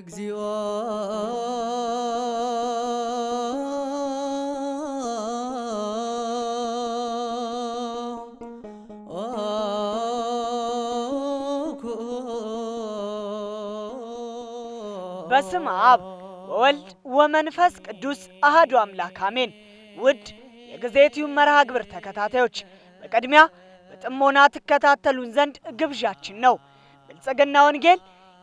እግዚኦ በስም አብ ወወልድ ወመንፈስ ቅዱስ አህዱ አምላክ አሜን። ውድ የጊዜ መርሃ ግብር ተከታታዮች በቅድሚያ በጥሞና ትከታተሉን ዘንድ ግብዣችን ነው። ብልጽግና ወንጌል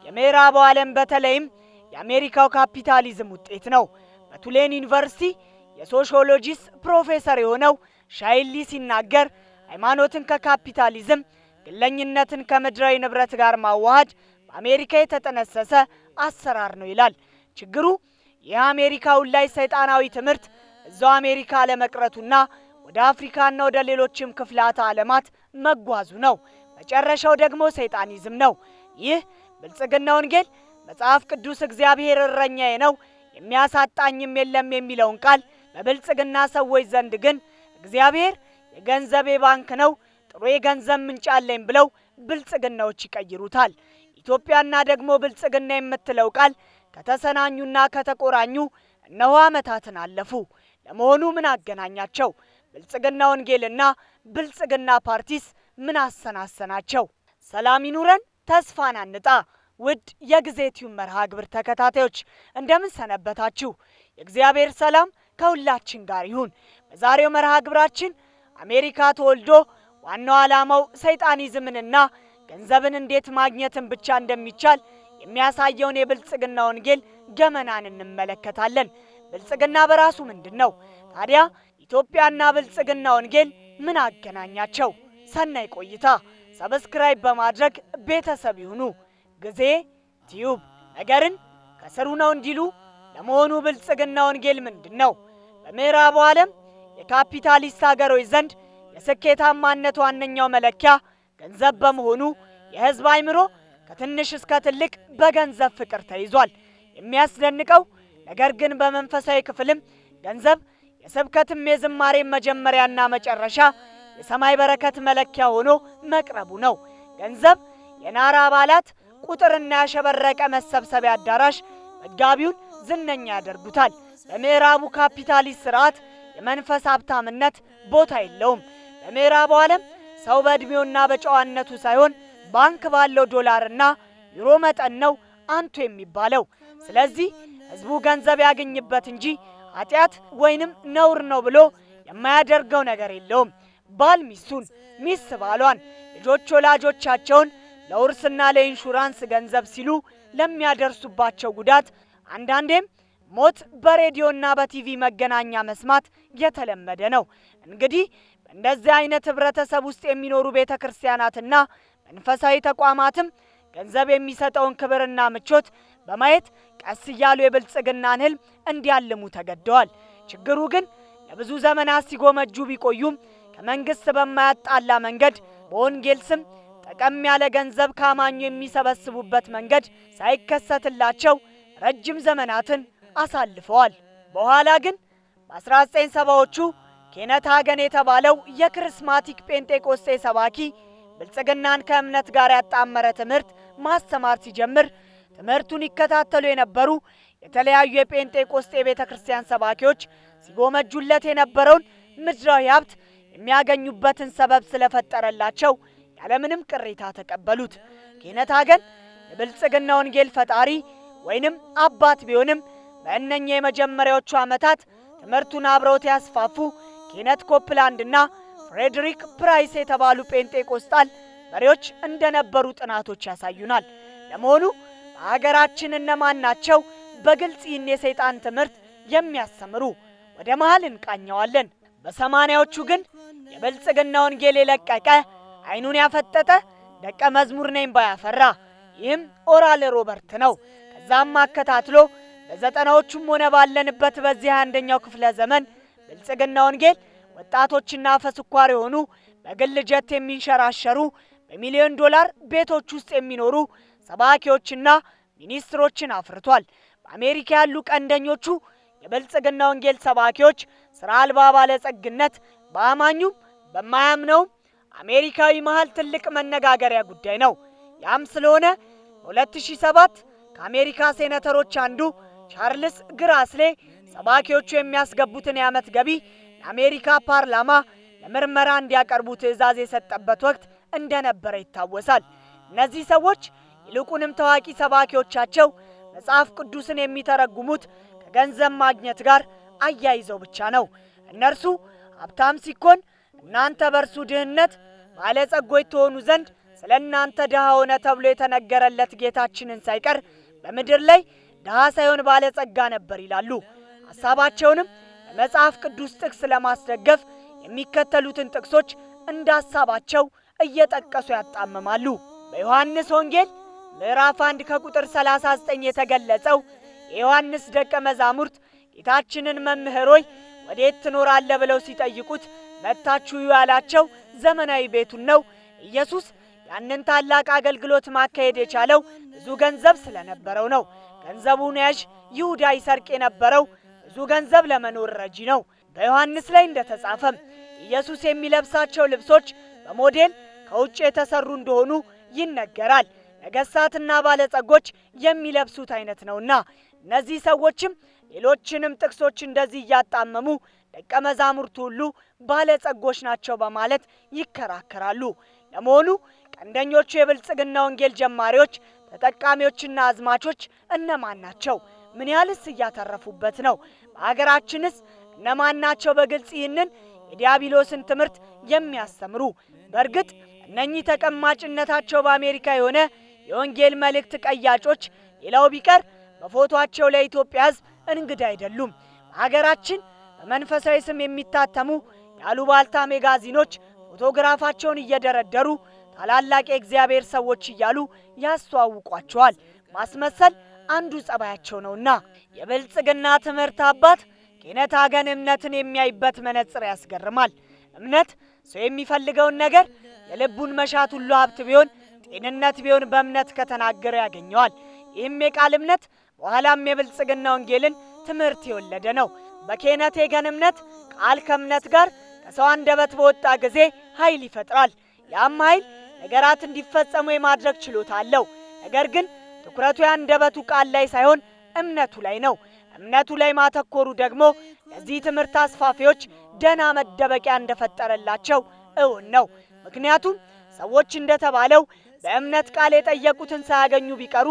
የምዕራቡ ዓለም በተለይም የአሜሪካው ካፒታሊዝም ውጤት ነው። በቱሌን ዩኒቨርሲቲ የሶሺዮሎጂስት ፕሮፌሰር የሆነው ሻይሊ ሲናገር ሃይማኖትን ከካፒታሊዝም ግለኝነትን ከምድራዊ ንብረት ጋር ማዋሃድ በአሜሪካ የተጠነሰሰ አሰራር ነው ይላል። ችግሩ ይህ አሜሪካውን ላይ ሰይጣናዊ ትምህርት እዛው አሜሪካ ለመቅረቱና ወደ አፍሪካና ወደ ሌሎችም ክፍላተ ዓለማት መጓዙ ነው። መጨረሻው ደግሞ ሰይጣኒዝም ነው። ይህ ብልጽግና ወንጌል መጽሐፍ ቅዱስ እግዚአብሔር እረኛዬ ነው የሚያሳጣኝም የለም የሚለውን ቃል በብልጽግና ሰዎች ዘንድ ግን እግዚአብሔር የገንዘቤ ባንክ ነው፣ ጥሩ የገንዘብ ምንጭ አለኝ ብለው ብልጽግናዎች ይቀይሩታል። ኢትዮጵያና ደግሞ ብልጽግና የምትለው ቃል ከተሰናኙና ከተቆራኙ እነሆ ዓመታትን አለፉ። ለመሆኑ ምን አገናኛቸው? ብልጽግና ወንጌልና ብልጽግና ፓርቲስ ምን አሰናሰናቸው? ሰላም ይኑረን። ተስፋን አንጣ ውድ የጊዜ ቲዩብ መርሃ ግብር ተከታታዮች እንደምን ሰነበታችሁ? የእግዚአብሔር ሰላም ከሁላችን ጋር ይሁን። በዛሬው መርሃ ግብራችን አሜሪካ ተወልዶ ዋናው ዓላማው ሰይጣኒዝምንና ገንዘብን እንዴት ማግኘትን ብቻ እንደሚቻል የሚያሳየውን የብልጽግና ወንጌል ገመናን እንመለከታለን። ብልጽግና በራሱ ምንድን ነው? ታዲያ ኢትዮጵያና ብልጽግና ወንጌል ምን አገናኛቸው? ሰናይ ቆይታ ሰብስክራይብ በማድረግ ቤተሰብ ይሁኑ። ጊዜ ቲዩብ ነገርን ከስሩ ነው እንዲሉ ለመሆኑ ብልጽግና ወንጌል ምንድን ነው? በምዕራቡ ዓለም የካፒታሊስት አገሮች ዘንድ የስኬታማነት ዋነኛው መለኪያ ገንዘብ በመሆኑ የህዝብ አይምሮ ከትንሽ እስከ ትልቅ በገንዘብ ፍቅር ተይዟል። የሚያስደንቀው ነገር ግን በመንፈሳዊ ክፍልም ገንዘብ የስብከትም የዝማሬ መጀመሪያና መጨረሻ የሰማይ በረከት መለኪያ ሆኖ መቅረቡ ነው። ገንዘብ የናራ አባላት ቁጥርና ያሸበረቀ መሰብሰቢያ አዳራሽ መጋቢውን ዝነኛ ያደርጉታል። በምዕራቡ ካፒታሊስት ስርዓት የመንፈስ ሀብታምነት ቦታ የለውም። በምዕራቡ ዓለም ሰው በዕድሜውና በጨዋነቱ ሳይሆን ባንክ ባለው ዶላርና ዩሮ መጠን ነው አንቱ የሚባለው። ስለዚህ ህዝቡ ገንዘብ ያገኝበት እንጂ ኃጢአት ወይንም ነውር ነው ብሎ የማያደርገው ነገር የለውም። ባል ሚስቱን፣ ሚስት ባሏን፣ ልጆች ወላጆቻቸውን ለውርስና ለኢንሹራንስ ገንዘብ ሲሉ ለሚያደርሱባቸው ጉዳት አንዳንዴም ሞት በሬዲዮና በቲቪ መገናኛ መስማት የተለመደ ነው። እንግዲህ በእንደዚህ አይነት ህብረተሰብ ውስጥ የሚኖሩ ቤተ ክርስቲያናትና መንፈሳዊ ተቋማትም ገንዘብ የሚሰጠውን ክብርና ምቾት በማየት ቀስ እያሉ የብልጽግናን ህልም እንዲያልሙ ተገደዋል። ችግሩ ግን ለብዙ ዘመናት ሲጎመጁ ቢቆዩም ከመንግስት በማያጣላ መንገድ በወንጌል ስም ጠቀም ያለ ገንዘብ ካማኙ የሚሰበስቡበት መንገድ ሳይከሰትላቸው ረጅም ዘመናትን አሳልፈዋል። በኋላ ግን በ1970ዎቹ ኬነት ሀገን የተባለው የክርስማቲክ ጴንጤቆስጤ ሰባኪ ብልጽግናን ከእምነት ጋር ያጣመረ ትምህርት ማስተማር ሲጀምር ትምህርቱን ይከታተሉ የነበሩ የተለያዩ የጴንጤቆስጤ ቤተ ክርስቲያን ሰባኪዎች ሲጎመጁለት የነበረውን ምድራዊ ሀብት የሚያገኙበትን ሰበብ ስለፈጠረላቸው ያለምንም ቅሬታ ተቀበሉት። ኬነታገን የብልጽግና ወንጌል ፈጣሪ ወይንም አባት ቢሆንም በእነኛ የመጀመሪያዎቹ ዓመታት ትምህርቱን አብረውት ያስፋፉ ኬነት ኮፕላንድና ፍሬድሪክ ፕራይስ የተባሉ ጴንጤቆስጣል መሪዎች እንደነበሩ ጥናቶች ያሳዩናል። ለመሆኑ በሀገራችን እነማን ናቸው በግልጽ ይህን የሰይጣን ትምህርት የሚያስተምሩ? ወደ መሃል እንቃኘዋለን። በሰማንያዎቹ ግን የብልጽግና ወንጌል የለቀቀ አይኑን ያፈጠጠ ደቀ መዝሙር ነኝ ባያፈራ ይህም ኦራል ሮበርት ነው። ከዛም አከታትሎ በዘጠናዎቹም ሆነ ባለንበት በዚህ አንደኛው ክፍለ ዘመን ብልጽግና ወንጌል ወጣቶችና ፈስኳር የሆኑ በግል ጀት የሚንሸራሸሩ በሚሊዮን ዶላር ቤቶች ውስጥ የሚኖሩ ሰባኪዎችና ሚኒስትሮችን አፍርቷል። በአሜሪካ ያሉ ቀንደኞቹ የብልጽግና ወንጌል ሰባኪዎች ስራ አልባ ባለጸግነት በአማኙም በማያምነውም አሜሪካዊ መሀል ትልቅ መነጋገሪያ ጉዳይ ነው። ያም ስለሆነ 2007 ከአሜሪካ ሴኔተሮች አንዱ ቻርልስ ግራስሌ ሰባኪዎቹ የሚያስገቡትን የዓመት ገቢ ለአሜሪካ ፓርላማ ለምርመራ እንዲያቀርቡ ትዕዛዝ የሰጠበት ወቅት እንደነበረ ይታወሳል። እነዚህ ሰዎች ይልቁንም ታዋቂ ሰባኪዎቻቸው መጽሐፍ ቅዱስን የሚተረጉሙት ገንዘብ ማግኘት ጋር አያይዘው ብቻ ነው። እነርሱ ሀብታም ሲኮን እናንተ በእርሱ ድህነት ባለጸጎች ትሆኑ ዘንድ ስለ እናንተ ድሃ ሆነ ተብሎ የተነገረለት ጌታችንን ሳይቀር በምድር ላይ ድሃ ሳይሆን ባለጸጋ ነበር ይላሉ። ሀሳባቸውንም በመጽሐፍ ቅዱስ ጥቅስ ለማስደገፍ የሚከተሉትን ጥቅሶች እንደ ሀሳባቸው እየጠቀሱ ያጣምማሉ። በዮሐንስ ወንጌል ምዕራፍ 1 ከቁጥር 39 የተገለጸው የዮሐንስ ደቀ መዛሙርት ጌታችንን መምህር ሆይ ወዴት ትኖራለ ብለው ሲጠይቁት መጥታችሁ ያላቸው ዘመናዊ ቤቱን ነው። ኢየሱስ ያንን ታላቅ አገልግሎት ማካሄድ የቻለው ብዙ ገንዘብ ስለነበረው ነው። ገንዘቡን ያዥ ይሁዳ ይሰርቅ የነበረው ብዙ ገንዘብ ለመኖር ረጂ ነው። በዮሐንስ ላይ እንደተጻፈም ኢየሱስ የሚለብሳቸው ልብሶች በሞዴል ከውጭ የተሰሩ እንደሆኑ ይነገራል። ነገሥታትና ባለጸጎች የሚለብሱት አይነት ነውና እነዚህ ሰዎችም ሌሎችንም ጥቅሶች እንደዚህ እያጣመሙ ደቀ መዛሙርቱ ሁሉ ባለጸጎች ናቸው በማለት ይከራከራሉ። ለመሆኑ ቀንደኞቹ የብልጽግና ወንጌል ጀማሪዎች ተጠቃሚዎችና አዝማቾች እነማን ናቸው? ምን ያህልስ እያተረፉበት ነው? በሀገራችንስ እነማን ናቸው በግልጽ ይህንን የዲያብሎስን ትምህርት የሚያስተምሩ? በእርግጥ እነኚህ ተቀማጭነታቸው በአሜሪካ የሆነ የወንጌል መልእክት ቀያጮች ሌላው ቢቀር በፎቶአቸው ለኢትዮጵያ ሕዝብ እንግዳ አይደሉም። በሀገራችን በመንፈሳዊ ስም የሚታተሙ የአሉባልታ ሜጋዚኖች ፎቶግራፋቸውን እየደረደሩ ታላላቅ የእግዚአብሔር ሰዎች እያሉ ያስተዋውቋቸዋል። ማስመሰል አንዱ ጸባያቸው ነውና የብልጽግና ትምህርት አባት ኪነት አገን እምነትን የሚያይበት መነጽር ያስገርማል። እምነት ሰው የሚፈልገውን ነገር የልቡን መሻት ሁሉ ሀብት ቢሆን ጤንነት ቢሆን በእምነት ከተናገረ ያገኘዋል። ይህም የቃል እምነት በኋላም የብልጽግና ወንጌልን ትምህርት የወለደ ነው። በኬነት ገን እምነት ቃል ከእምነት ጋር ከሰው አንደበት በወጣ ጊዜ ኃይል ይፈጥራል። ያም ኃይል ነገራት እንዲፈጸሙ የማድረግ ችሎታ አለው። ነገር ግን ትኩረቱ የአንደበቱ ቃል ላይ ሳይሆን እምነቱ ላይ ነው። እምነቱ ላይ ማተኮሩ ደግሞ ለዚህ ትምህርት አስፋፊዎች ደህና መደበቂያ እንደፈጠረላቸው እውን ነው። ምክንያቱም ሰዎች እንደተባለው በእምነት ቃል የጠየቁትን ሳያገኙ ቢቀሩ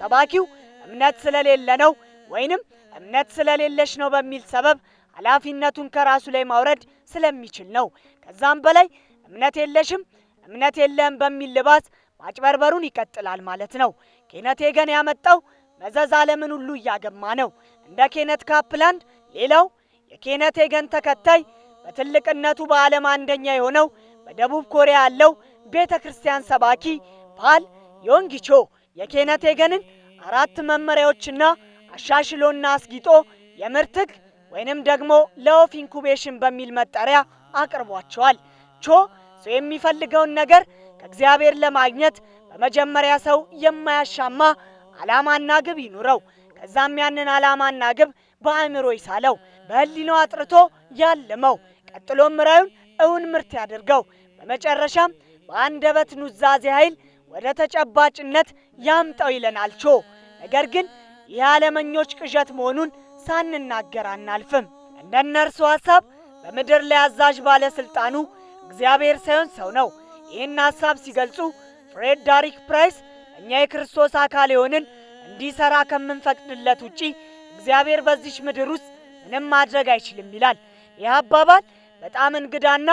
ሰባኪው እምነት ስለሌለ ነው ወይንም እምነት ስለሌለሽ ነው በሚል ሰበብ ኃላፊነቱን ከራሱ ላይ ማውረድ ስለሚችል ነው። ከዛም በላይ እምነት የለሽም እምነት የለም በሚል ልባስ ማጭበርበሩን ይቀጥላል ማለት ነው። ኬነቴ ገን ያመጣው መዘዝ ዓለምን ሁሉ እያገማ ነው። እንደ ኬነት ካፕላንድ ሌላው የኬነቴ ገን ተከታይ በትልቅነቱ በዓለም አንደኛ የሆነው በደቡብ ኮሪያ ያለው ቤተ ክርስቲያን ሰባኪ ፓል ዮንጊቾ የኬነት ኤገንን አራት መመሪያዎችና አሻሽሎና አስጊጦ የምርትክ ወይንም ደግሞ ለወፍ ኢንኩቤሽን በሚል መጠሪያ አቅርቧቸዋል። ቾ ሰው የሚፈልገውን ነገር ከእግዚአብሔር ለማግኘት በመጀመሪያ ሰው የማያሻማ ዓላማና ግብ ይኑረው። ከዛም ያንን ዓላማና ግብ በአእምሮ ይሳለው፣ በህሊናው አጥርቶ ያልመው። ቀጥሎም ራዩን እውን ምርት ያድርገው። በመጨረሻም በአንደበት ኑዛዜ ኃይል ወደ ተጨባጭነት ያምጣው ይለናል ቾ። ነገር ግን የዓለመኞች ቅዠት መሆኑን ሳንናገር አናልፍም። እንደ እነርሱ ሐሳብ በምድር ላይ አዛዥ ባለሥልጣኑ እግዚአብሔር ሳይሆን ሰው ነው። ይህን ሐሳብ ሲገልጹ ፍሬድሪክ ፕራይስ እኛ የክርስቶስ አካል የሆንን እንዲሠራ ከምንፈቅድለት ውጪ እግዚአብሔር በዚች ምድር ውስጥ ምንም ማድረግ አይችልም ይላል። ይህ አባባል በጣም እንግዳና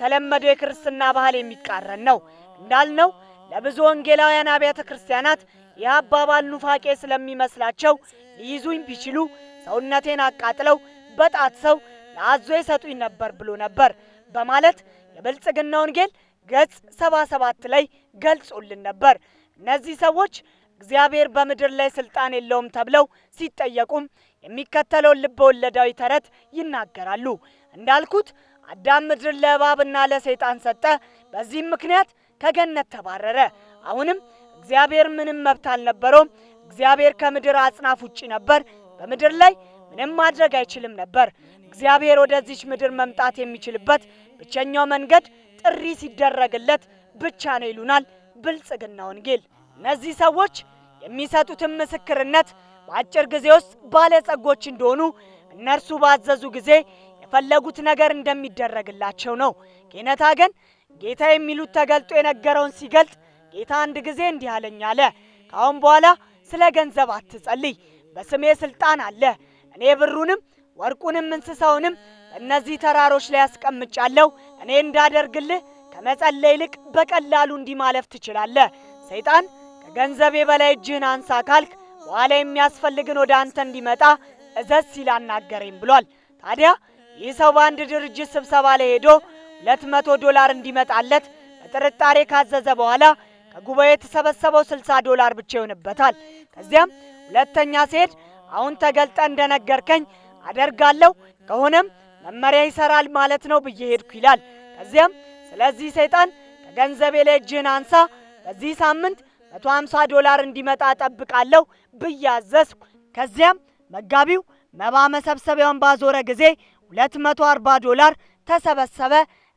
ከተለመደው የክርስትና ባህል የሚቃረን ነው። እንዳልነው ለብዙ ወንጌላውያን አብያተ ክርስቲያናት የአባባል ኑፋቄ ስለሚመስላቸው ሊይዙኝ ቢችሉ ሰውነቴን አቃጥለው በጣት ሰው ለአዞ ይሰጡኝ ነበር ብሎ ነበር በማለት የብልጽግና ወንጌል ገጽ ሰባ ሰባት ላይ ገልጾልን ነበር። እነዚህ ሰዎች እግዚአብሔር በምድር ላይ ስልጣን የለውም ተብለው ሲጠየቁም የሚከተለውን ልበ ወለዳዊ ተረት ይናገራሉ። እንዳልኩት አዳም ምድርን ለእባብና ለሰይጣን ሰጠ። በዚህም ምክንያት ከገነት ተባረረ። አሁንም እግዚአብሔር ምንም መብት አልነበረውም። እግዚአብሔር ከምድር አጽናፍ ውጪ ነበር። በምድር ላይ ምንም ማድረግ አይችልም ነበር። እግዚአብሔር ወደዚች ምድር መምጣት የሚችልበት ብቸኛው መንገድ ጥሪ ሲደረግለት ብቻ ነው ይሉናል ብልጽግና ወንጌል። እነዚህ ሰዎች የሚሰጡትን ምስክርነት በአጭር ጊዜ ውስጥ ባለጸጎች እንደሆኑ እነርሱ ባዘዙ ጊዜ የፈለጉት ነገር እንደሚደረግላቸው ነው። ቄነታ ግን ጌታ የሚሉት ተገልጦ የነገረውን ሲገልጥ ጌታ አንድ ጊዜ እንዲህ አለኝ አለ። ከአሁን በኋላ ስለ ገንዘብ አትጸልይ፣ በስሜ ስልጣን አለ። እኔ ብሩንም ወርቁንም እንስሳውንም በእነዚህ ተራሮች ላይ ያስቀምጫለሁ። እኔ እንዳደርግልህ ከመጸለይ ይልቅ በቀላሉ እንዲህ ማለፍ ትችላለህ። ሰይጣን ከገንዘቤ በላይ እጅህን አንሳ ካልክ በኋላ የሚያስፈልግን ወደ አንተ እንዲመጣ እዘዝ ሲል አናገረኝ ብሏል። ታዲያ ይህ ሰው በአንድ ድርጅት ስብሰባ ላይ ሄዶ ሁለት መቶ ዶላር እንዲመጣለት በጥርጣሬ ካዘዘ በኋላ ከጉባኤ የተሰበሰበው ስልሳ ዶላር ብቻ ይሆንበታል። ከዚያም ሁለተኛ ሲሄድ አሁን ተገልጠ እንደነገርከኝ አደርጋለሁ፣ ከሆነም መመሪያ ይሰራል ማለት ነው ብዬ ሄድኩ ይላል። ከዚያም ስለዚህ ሰይጣን ከገንዘቤ ላይ እጅህን አንሳ፣ በዚህ ሳምንት 150 ዶላር እንዲመጣ እጠብቃለሁ ብዬ አዘዝኩ። ከዚያም መጋቢው መባ መሰብሰቢያውን ባዞረ ጊዜ 240 ዶላር ተሰበሰበ፣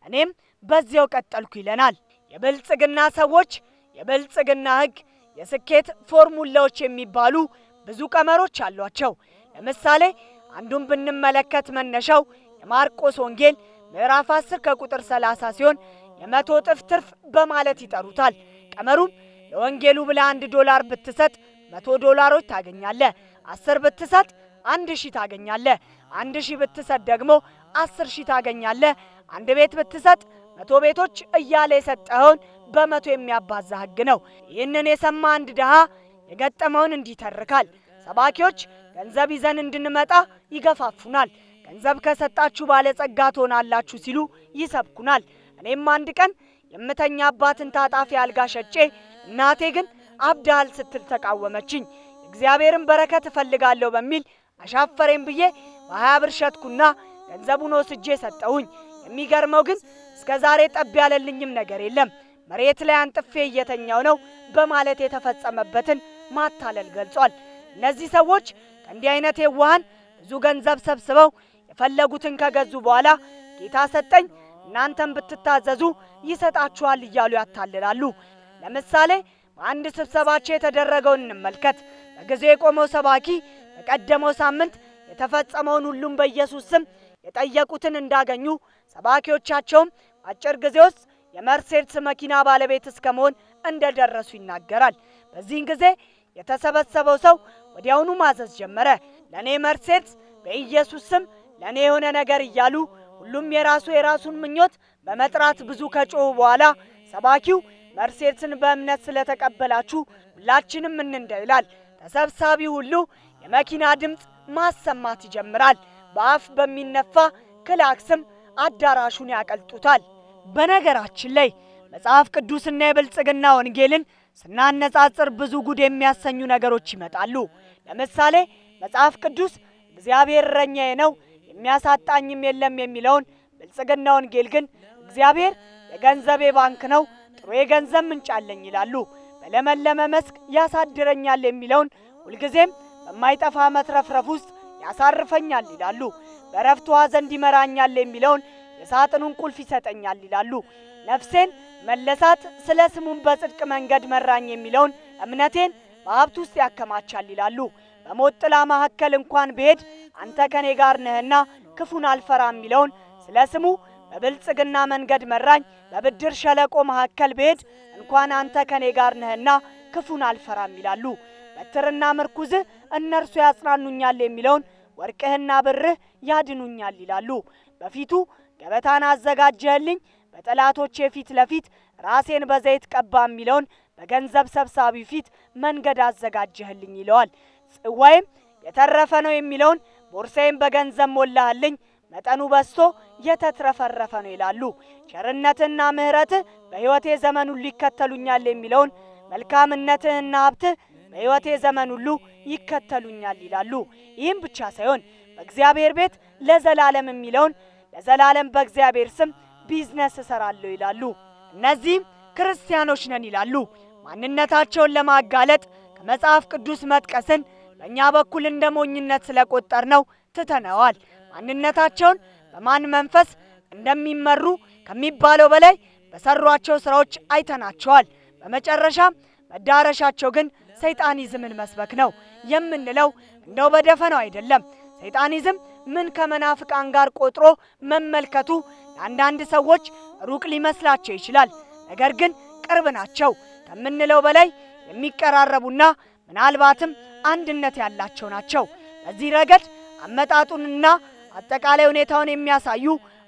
እኔም በዚያው ቀጠልኩ ይለናል። የብልጽግና ሰዎች የብልጽግና ህግ፣ የስኬት ፎርሙላዎች የሚባሉ ብዙ ቀመሮች አሏቸው። ለምሳሌ አንዱን ብንመለከት መነሻው የማርቆስ ወንጌል ምዕራፍ 10 ከቁጥር 30 ሲሆን የመቶ እጥፍ ትርፍ በማለት ይጠሩታል። ቀመሩም ለወንጌሉ ብለ አንድ ዶላር ብትሰጥ መቶ ዶላሮች ታገኛለህ። አስር ብትሰጥ አንድ ሺህ ታገኛለ። አንድ ሺህ ብትሰጥ ደግሞ አስር ሺህ ታገኛለ። አንድ ቤት ብትሰጥ መቶ ቤቶች እያለ የሰጠኸውን በመቶ የሚያባዛ ህግ ነው። ይህንን የሰማ አንድ ድሃ የገጠመውን እንዲተርካል። ሰባኪዎች ገንዘብ ይዘን እንድንመጣ ይገፋፉናል። ገንዘብ ከሰጣችሁ ባለጸጋ ትሆናላችሁ ሲሉ ይሰብኩናል። እኔም አንድ ቀን የምተኛባትን ታጣፊ አልጋ ሸጬ እናቴ ግን አብዳል ስትል ተቃወመችኝ። እግዚአብሔርን በረከት እፈልጋለሁ በሚል አሻፈረኝ ብዬ በሀያ ብር ሸጥኩና ገንዘቡን ወስጄ ሰጠውኝ። የሚገርመው ግን እስከ ዛሬ ጠብ ያለልኝም ነገር የለም። መሬት ላይ አንጥፌ እየተኛው ነው በማለት የተፈጸመበትን ማታለል ገልጿል። እነዚህ ሰዎች ከእንዲህ አይነት የዋሃን ብዙ ገንዘብ ሰብስበው የፈለጉትን ከገዙ በኋላ ጌታ ሰጠኝ፣ እናንተም ብትታዘዙ ይሰጣችኋል እያሉ ያታልላሉ። ለምሳሌ በአንድ ስብሰባቸው የተደረገውን እንመልከት። በጊዜ የቆመው ሰባኪ በቀደመው ሳምንት የተፈጸመውን ሁሉም በኢየሱስ ስም የጠየቁትን እንዳገኙ ሰባኪዎቻቸውም አጭር ጊዜ ውስጥ የመርሴድስ መኪና ባለቤት እስከ መሆን እንደደረሱ ይናገራል። በዚህን ጊዜ የተሰበሰበው ሰው ወዲያውኑ ማዘዝ ጀመረ። ለእኔ መርሴድስ በኢየሱስ ስም ለእኔ የሆነ ነገር እያሉ ሁሉም የራሱ የራሱን ምኞት በመጥራት ብዙ ከጮሁ በኋላ ሰባኪው መርሴድስን በእምነት ስለተቀበላችሁ ሁላችንም እንንዳ ይላል። ተሰብሳቢው ሁሉ የመኪና ድምፅ ማሰማት ይጀምራል። በአፍ በሚነፋ ክላክስም አዳራሹን ያቀልጡታል። በነገራችን ላይ መጽሐፍ ቅዱስና የብልጽግና ወንጌልን ስናነጻጽር ብዙ ጉድ የሚያሰኙ ነገሮች ይመጣሉ። ለምሳሌ መጽሐፍ ቅዱስ እግዚአብሔር እረኛዬ ነው የሚያሳጣኝም የለም የሚለውን ብልጽግና ወንጌል ግን እግዚአብሔር የገንዘቤ ባንክ ነው፣ ጥሩ የገንዘብ ምንጭ አለኝ ይላሉ። በለመለመ መስክ ያሳድረኛል የሚለውን ሁልጊዜም በማይጠፋ መትረፍረፍ ውስጥ ያሳርፈኛል ይላሉ። በረፍቷ ዘንድ ይመራኛል የሚለውን የሳጥኑን ቁልፍ ይሰጠኛል ይላሉ። ነፍሴን መለሳት ስለ ስሙን በጽድቅ መንገድ መራኝ የሚለውን እምነቴን በሀብት ውስጥ ያከማቻል ይላሉ። በሞት ጥላ መካከል እንኳን ብሄድ አንተ ከኔ ጋር ነህና ክፉን አልፈራ የሚለውን ስለ ስሙ በብልጽግና መንገድ መራኝ። በብድር ሸለቆ መካከል ብሄድ እንኳን አንተ ከኔ ጋር ነህና ክፉን አልፈራም ይላሉ። በትርና ምርኩዝህ እነርሱ ያጽናኑኛል የሚለውን ወርቅህና ብርህ ያድኑኛል ይላሉ። በፊቱ ገበታን አዘጋጀህልኝ በጠላቶቼ ፊት ለፊት ራሴን በዘይት ቀባ የሚለውን በገንዘብ ሰብሳቢ ፊት መንገድ አዘጋጀህልኝ ይለዋል። ጽዋይም የተረፈ ነው የሚለውን ቦርሳዬን በገንዘብ ሞላህልኝ መጠኑ በዝቶ የተትረፈረፈ ነው ይላሉ። ቸርነትህና ምሕረትህ በሕይወቴ ዘመኑ ሊከተሉኛል የሚለውን መልካምነትህና ሀብትህ በሕይወቴ ዘመን ሁሉ ይከተሉኛል ይላሉ። ይህም ብቻ ሳይሆን በእግዚአብሔር ቤት ለዘላለም የሚለውን ለዘላለም በእግዚአብሔር ስም ቢዝነስ እሰራለሁ ይላሉ። እነዚህም ክርስቲያኖች ነን ይላሉ። ማንነታቸውን ለማጋለጥ ከመጽሐፍ ቅዱስ መጥቀስን በእኛ በኩል እንደ ሞኝነት ስለቆጠር ነው ትተነዋል። ማንነታቸውን በማን መንፈስ እንደሚመሩ ከሚባለው በላይ በሰሯቸው ስራዎች አይተናቸዋል። በመጨረሻም መዳረሻቸው ግን ሰይጣኒዝምን መስበክ ነው የምንለው እንደው በደፈነው አይደለም። ሰይጣኒዝም ምን ከመናፍቃን ጋር ቆጥሮ መመልከቱ ለአንዳንድ ሰዎች ሩቅ ሊመስላቸው ይችላል። ነገር ግን ቅርብ ናቸው ከምንለው በላይ የሚቀራረቡና ምናልባትም አንድነት ያላቸው ናቸው። በዚህ ረገድ አመጣጡንና አጠቃላይ ሁኔታውን የሚያሳዩ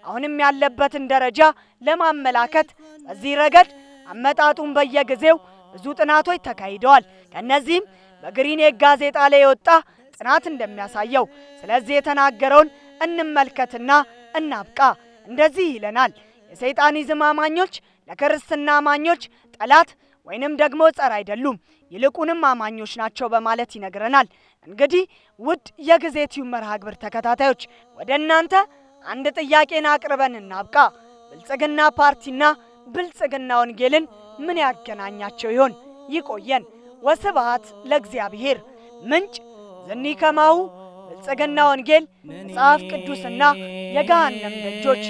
አሁንም ያለበትን ደረጃ ለማመላከት በዚህ ረገድ አመጣጡን በየጊዜው ብዙ ጥናቶች ተካሂደዋል። ከእነዚህም በግሪኔክ ጋዜጣ ላይ የወጣ ጥናት እንደሚያሳየው ስለዚህ የተናገረውን እንመልከትና እናብቃ። እንደዚህ ይለናል። የሰይጣኒዝም አማኞች ለክርስትና አማኞች ጠላት ወይንም ደግሞ ጸር አይደሉም፣ ይልቁንም አማኞች ናቸው በማለት ይነግረናል። እንግዲህ ውድ የጊዜ ቲዩብ መርሃ ግብር ተከታታዮች ወደ እናንተ አንድ ጥያቄን አቅርበን እናብቃ። ብልጽግና ፓርቲና ብልጽግና ወንጌልን ምን ያገናኛቸው ይሆን? ይቆየን። ወስብሐት ለእግዚአብሔር። ምንጭ ዘኒከማሁ ብልጽግና ወንጌል መጽሐፍ ቅዱስና የገሃነም ደጆች